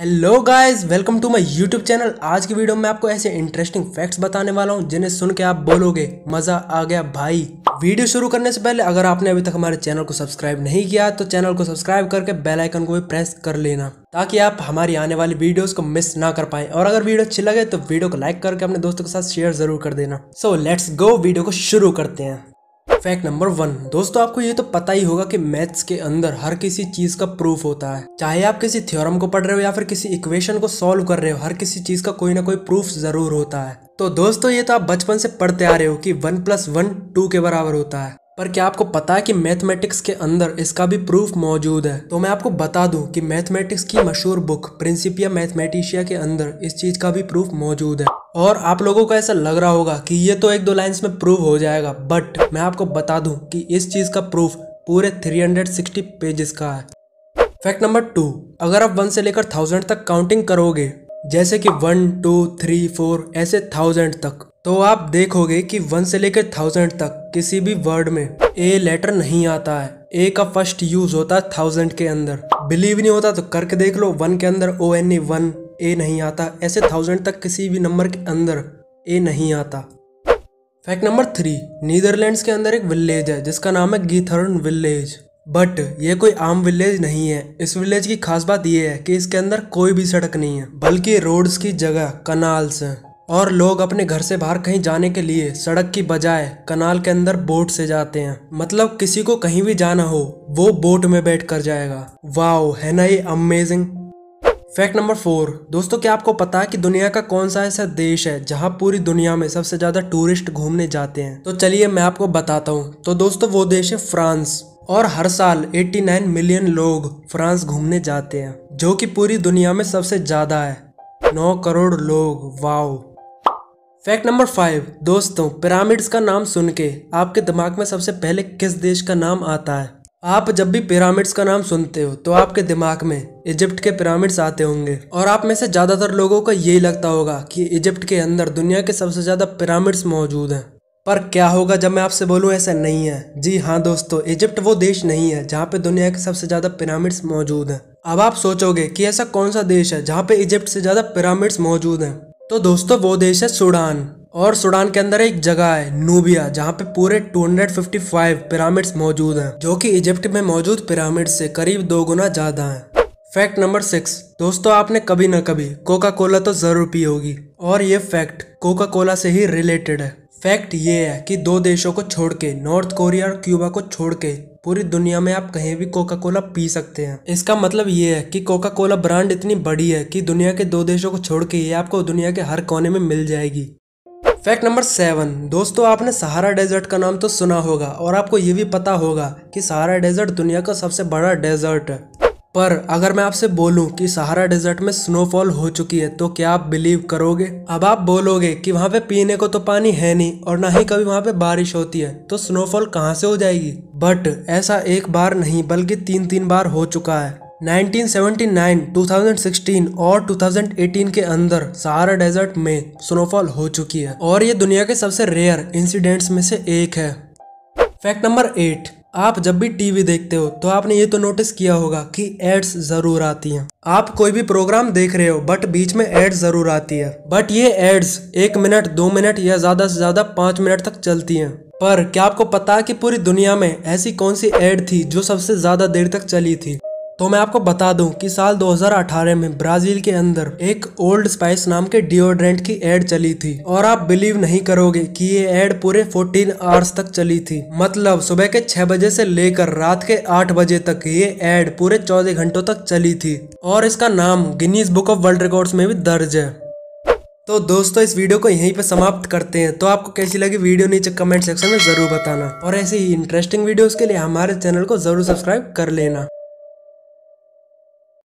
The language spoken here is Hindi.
hello guys welcome to my YouTube channel आज की वीडियो में आपको ऐसे इंटरेस्टिंग फैक्ट्स बताने वाला हूं जिन्हें सुन के आप बोलोगे मज़ा आ गया भाई वीडियो शुरू करने से पहले अगर आपने अभी तक हमारे चैनल को सब्सक्राइब नहीं किया तो चैनल को सब्सक्राइब करके बेल आइकन को भी प्रेस कर लेना ताकि आप हमारी आने वाली वीडियोस को मिस ना कर पाए और अगर वीडियो अच्छी लगे तो वीडियो को लाइक करके अपने दोस्तों के साथ शेयर जरूर कर देना सो लेट्स गो वीडियो को शुरू करते हैं फैक्ट नंबर वन दोस्तों आपको ये तो पता ही होगा कि मैथ्स के अंदर हर किसी चीज का प्रूफ होता है चाहे आप किसी थ्योरम को पढ़ रहे हो या फिर किसी इक्वेशन को सॉल्व कर रहे हो हर किसी चीज का कोई ना कोई प्रूफ जरूर होता है तो दोस्तों ये तो आप बचपन से पढ़ते आ रहे हो कि वन प्लस वन टू के बराबर होता है पर क्या आपको पता है कि मैथमेटिक्स के अंदर इसका भी प्रूफ मौजूद है तो मैं आपको बता दूं कि मैथमेटिक्स की मशहूर बुक प्रिंसिपिया मैथमेटिशिया के अंदर इस चीज़ का भी प्रूफ मौजूद है और आप लोगों को ऐसा लग रहा होगा कि ये तो एक दो लाइंस में प्रूव हो जाएगा बट मैं आपको बता दूं कि इस चीज़ का प्रूफ पूरे 360 पेजेस का है फैक्ट नंबर टू अगर आप वन से लेकर थाउजेंड तक काउंटिंग करोगे जैसे कि वन टू थ्री फोर ऐसे थाउजेंड तक तो आप देखोगे कि वन से लेकर थाउजेंड तक किसी भी वर्ड में ए लेटर नहीं आता है ए का फर्स्ट यूज होता है थाउजेंड के अंदर बिलीव नहीं होता तो करके देख लो वन के अंदर ओ एन ई वन ए नहीं आता ऐसे थाउजेंड तक किसी भी नंबर के अंदर ए नहीं आता फैक्ट नंबर थ्री नीदरलैंड्स के अंदर एक विलेज है जिसका नाम है गीथर्न विलेज बट ये कोई आम विलेज नहीं है इस विलेज की खास बात यह है कि इसके अंदर कोई भी सड़क नहीं है बल्कि रोड्स की जगह कनाल्स हैं और लोग अपने घर से बाहर कहीं जाने के लिए सड़क की बजाय कनाल के अंदर बोट से जाते हैं मतलब किसी को कहीं भी जाना हो वो बोट में बैठ कर जाएगा वाओ है ना ये अमेजिंग फैक्ट नंबर फोर दोस्तों क्या आपको पता है कि दुनिया का कौन सा ऐसा देश है जहां पूरी दुनिया में सबसे ज़्यादा टूरिस्ट घूमने जाते हैं तो चलिए मैं आपको बताता हूँ तो दोस्तों वो देश है फ्रांस और हर साल 89 मिलियन लोग फ्रांस घूमने जाते हैं जो कि पूरी दुनिया में सबसे ज़्यादा है नौ करोड़ लोग वाओ फैक्ट नंबर फाइव दोस्तों पिरामिड्स का नाम सुन के आपके दिमाग में सबसे पहले किस देश का नाम आता है आप जब भी पिरामिड्स का नाम सुनते हो तो आपके दिमाग में इजिप्ट के पिरामिड्स आते होंगे और आप में से ज़्यादातर लोगों को यही लगता होगा कि इजिप्ट के अंदर दुनिया के सबसे ज़्यादा पिरामिड्स मौजूद हैं पर क्या होगा जब मैं आपसे बोलूँ ऐसा नहीं है जी हाँ दोस्तों इजिप्ट वो देश नहीं है जहाँ पे दुनिया के सबसे ज़्यादा पिरामिड्स मौजूद हैं अब आप सोचोगे कि ऐसा कौन सा देश है जहाँ पे इजिप्ट से ज़्यादा पिरामिड्स मौजूद हैं तो दोस्तों वो देश है सूडान और सूडान के अंदर एक जगह है नूबिया जहाँ पे पूरे 255 पिरामिड्स मौजूद हैं जो कि इजिप्ट में मौजूद पिरामिड से करीब दो गुना ज़्यादा हैं फैक्ट नंबर सिक्स दोस्तों आपने कभी ना कभी कोका कोला तो ज़रूर पी होगी और ये फैक्ट कोका कोला से ही रिलेटेड है फैक्ट ये है कि दो देशों को छोड़ के नॉर्थ कोरिया और क्यूबा को छोड़ के पूरी दुनिया में आप कहीं भी कोका कोला पी सकते हैं इसका मतलब ये है कि कोका कोला ब्रांड इतनी बड़ी है कि दुनिया के दो देशों को छोड़ के ये आपको दुनिया के हर कोने में मिल जाएगी फैक्ट नंबर सेवन दोस्तों आपने सहारा डेजर्ट का नाम तो सुना होगा और आपको ये भी पता होगा कि सहारा डेजर्ट दुनिया का सबसे बड़ा डेजर्ट है पर अगर मैं आपसे बोलूं कि सहारा डेजर्ट में स्नोफॉल हो चुकी है तो क्या आप बिलीव करोगे अब आप बोलोगे कि वहाँ पे पीने को तो पानी है नहीं और ना ही कभी वहाँ पे बारिश होती है तो स्नोफॉल कहाँ से हो जाएगी बट ऐसा एक बार नहीं बल्कि तीन तीन बार हो चुका है 1979, 2016 और 2018 के अंदर सहारा डेजर्ट में स्नोफॉल हो चुकी है और ये दुनिया के सबसे रेयर इंसिडेंट्स में से एक है फैक्ट नंबर एट आप जब भी टीवी देखते हो तो आपने ये तो नोटिस किया होगा कि एड्स जरूर आती हैं आप कोई भी प्रोग्राम देख रहे हो बट बीच में एड्स जरूर आती है बट ये एड्स एक मिनट दो मिनट या ज़्यादा से ज़्यादा पाँच मिनट तक चलती हैं पर क्या आपको पता है कि पूरी दुनिया में ऐसी कौन सी एड थी जो सबसे ज़्यादा देर तक चली थी तो मैं आपको बता दूं कि साल 2018 में ब्राज़ील के अंदर एक ओल्ड स्पाइस नाम के डिओड्रेंट की एड चली थी और आप बिलीव नहीं करोगे कि ये एड पूरे 14 आवर्स तक चली थी मतलब सुबह के 6 बजे से लेकर रात के 8 बजे तक ये एड पूरे 14 घंटों तक चली थी और इसका नाम Guinness book of world record में भी दर्ज है तो दोस्तों इस वीडियो को यहीं पे समाप्त करते हैं तो आपको कैसी लगी वीडियो नीचे कमेंट सेक्शन में ज़रूर बताना और ऐसे ही इंटरेस्टिंग वीडियोस के लिए हमारे चैनल को ज़रूर सब्सक्राइब कर लेना